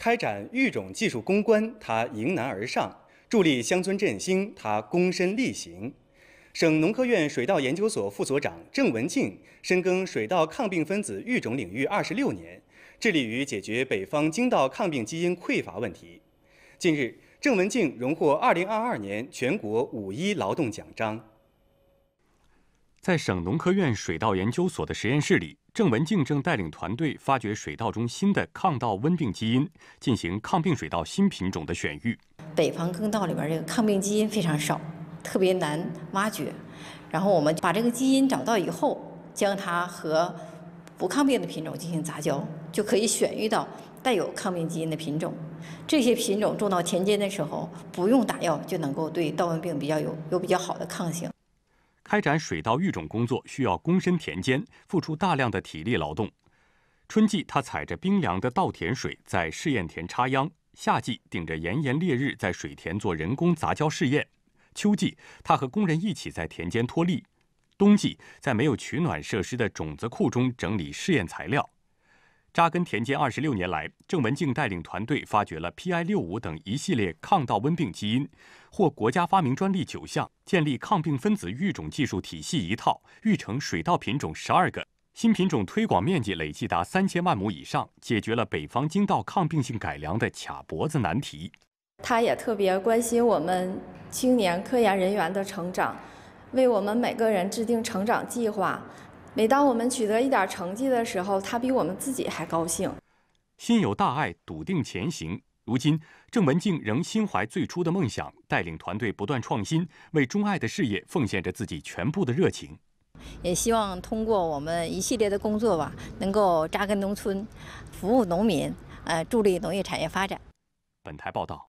开展育种技术攻关，他迎难而上，助力乡村振兴，他躬身力行。省农科院水稻研究所副所长郑文静深耕水稻抗病分子育种领域二十六年，致力于解决北方精稻抗病基因匮乏问题。近日，郑文静荣获二零二二年全国五一劳动奖章。在省农科院水稻研究所的实验室里，郑文静正带领团队发掘水稻中新的抗稻瘟病基因，进行抗病水稻新品种的选育。北方粳稻里边这个抗病基因非常少，特别难挖掘。然后我们把这个基因找到以后，将它和不抗病的品种进行杂交，就可以选育到带有抗病基因的品种。这些品种种到田间的时候，不用打药就能够对稻瘟病比较有有比较好的抗性。开展水稻育种工作需要躬身田间，付出大量的体力劳动。春季，他踩着冰凉的稻田水在试验田插秧；夏季，顶着炎炎烈日在水田做人工杂交试验；秋季，他和工人一起在田间脱粒；冬季，在没有取暖设施的种子库中整理试验材料。扎根田间二十六年来，郑文静带领团队发掘了 P I 六五等一系列抗稻瘟病基因，获国家发明专利九项，建立抗病分子育种技术体系一套，育成水稻品种十二个，新品种推广面积累计达三千万亩以上，解决了北方粳稻抗病性改良的卡脖子难题。他也特别关心我们青年科研人员的成长，为我们每个人制定成长计划。每当我们取得一点成绩的时候，他比我们自己还高兴。心有大爱，笃定前行。如今，郑文静仍心怀最初的梦想，带领团队不断创新，为中爱的事业奉献着自己全部的热情。也希望通过我们一系列的工作吧，能够扎根农村，服务农民，呃，助力农业产业发展。本台报道。